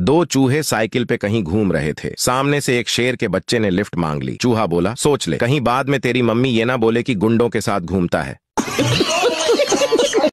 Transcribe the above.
दो चूहे साइकिल पे कहीं घूम रहे थे सामने से एक शेर के बच्चे ने लिफ्ट मांग ली चूहा बोला सोच ले कहीं बाद में तेरी मम्मी ये ना बोले कि गुंडों के साथ घूमता है